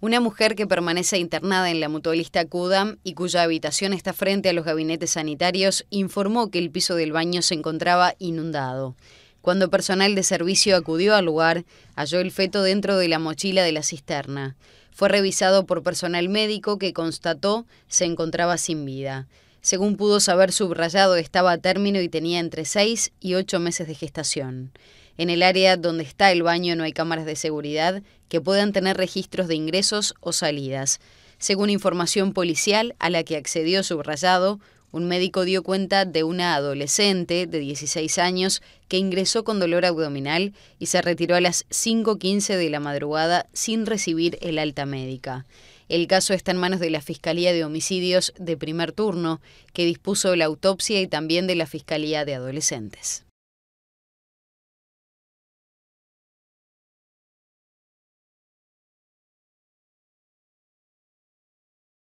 una mujer que permanece internada en la mutualista Cudam y cuya habitación está frente a los gabinetes sanitarios, informó que el piso del baño se encontraba inundado. Cuando personal de servicio acudió al lugar, halló el feto dentro de la mochila de la cisterna. Fue revisado por personal médico que constató se encontraba sin vida. Según pudo saber subrayado, estaba a término y tenía entre 6 y 8 meses de gestación. En el área donde está el baño no hay cámaras de seguridad que puedan tener registros de ingresos o salidas. Según información policial a la que accedió subrayado, un médico dio cuenta de una adolescente de 16 años que ingresó con dolor abdominal y se retiró a las 5.15 de la madrugada sin recibir el alta médica. El caso está en manos de la Fiscalía de Homicidios de primer turno, que dispuso la autopsia y también de la Fiscalía de Adolescentes.